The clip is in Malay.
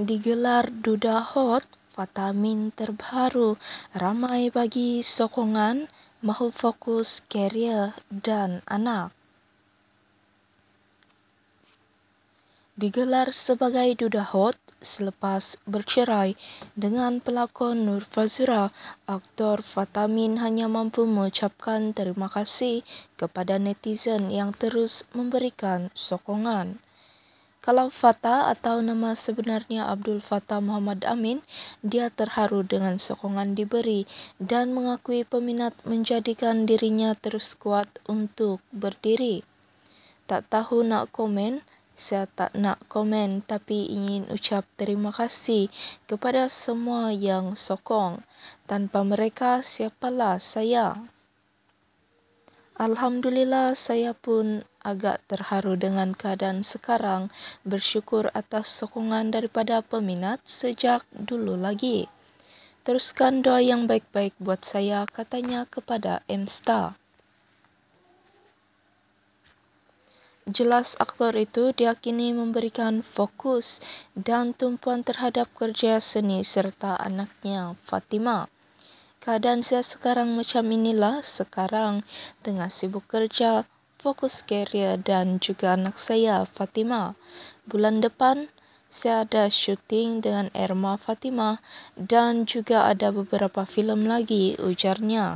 digelar Duda Hot Fatamin terbaru ramai bagi sokongan mahu fokus karier dan anak. Digelar sebagai Duda Hot selepas bercerai dengan pelakon Nur Fazura, aktor Fatamin hanya mampu mengucapkan terima kasih kepada netizen yang terus memberikan sokongan. Kalau Fatah atau nama sebenarnya Abdul Fatah Muhammad Amin, dia terharu dengan sokongan diberi dan mengakui peminat menjadikan dirinya terus kuat untuk berdiri. Tak tahu nak komen, saya tak nak komen tapi ingin ucap terima kasih kepada semua yang sokong. Tanpa mereka, siapalah saya? Alhamdulillah saya pun agak terharu dengan keadaan sekarang bersyukur atas sokongan daripada peminat sejak dulu lagi. Teruskan doa yang baik-baik buat saya katanya kepada M-Star. Jelas aktor itu diakini memberikan fokus dan tumpuan terhadap kerja seni serta anaknya Fatimah keadaan saya sekarang macam inilah sekarang tengah sibuk kerja fokus karier dan juga anak saya Fatima bulan depan saya ada syuting dengan Erma Fatima dan juga ada beberapa filem lagi ujarnya